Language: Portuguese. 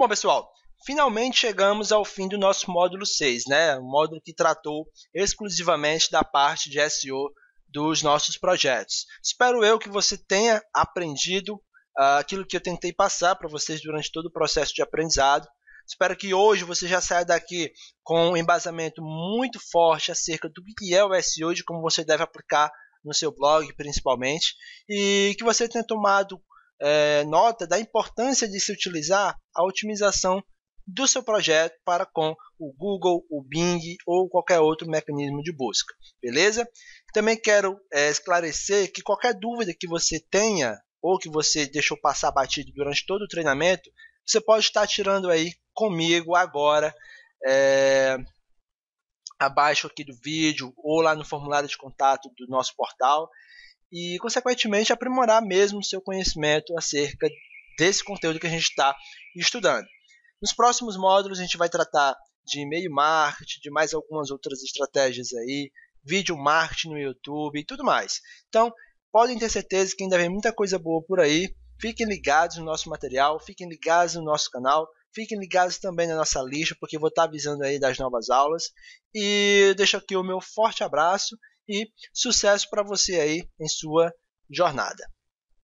Bom, pessoal, finalmente chegamos ao fim do nosso módulo 6, né? O módulo que tratou exclusivamente da parte de SEO dos nossos projetos. Espero eu que você tenha aprendido ah, aquilo que eu tentei passar para vocês durante todo o processo de aprendizado. Espero que hoje você já saia daqui com um embasamento muito forte acerca do que é o SEO e como você deve aplicar no seu blog, principalmente, e que você tenha tomado é, nota da importância de se utilizar a otimização do seu projeto para com o Google, o Bing ou qualquer outro mecanismo de busca, beleza? Também quero é, esclarecer que qualquer dúvida que você tenha ou que você deixou passar batido durante todo o treinamento, você pode estar tirando aí comigo agora, é, abaixo aqui do vídeo ou lá no formulário de contato do nosso portal e, consequentemente, aprimorar mesmo seu conhecimento acerca desse conteúdo que a gente está estudando. Nos próximos módulos, a gente vai tratar de e-mail marketing, de mais algumas outras estratégias aí, vídeo marketing no YouTube e tudo mais. Então, podem ter certeza que ainda vem muita coisa boa por aí. Fiquem ligados no nosso material, fiquem ligados no nosso canal, fiquem ligados também na nossa lista, porque vou estar avisando aí das novas aulas. E deixo aqui o meu forte abraço e sucesso para você aí em sua jornada.